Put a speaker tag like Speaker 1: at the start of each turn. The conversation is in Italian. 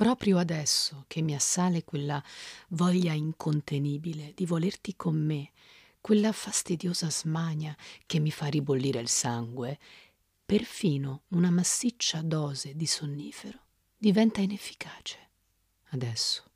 Speaker 1: proprio adesso che mi assale quella voglia incontenibile di volerti con me, quella fastidiosa smania che mi fa ribollire il sangue, perfino una massiccia dose di sonnifero diventa inefficace.
Speaker 2: Adesso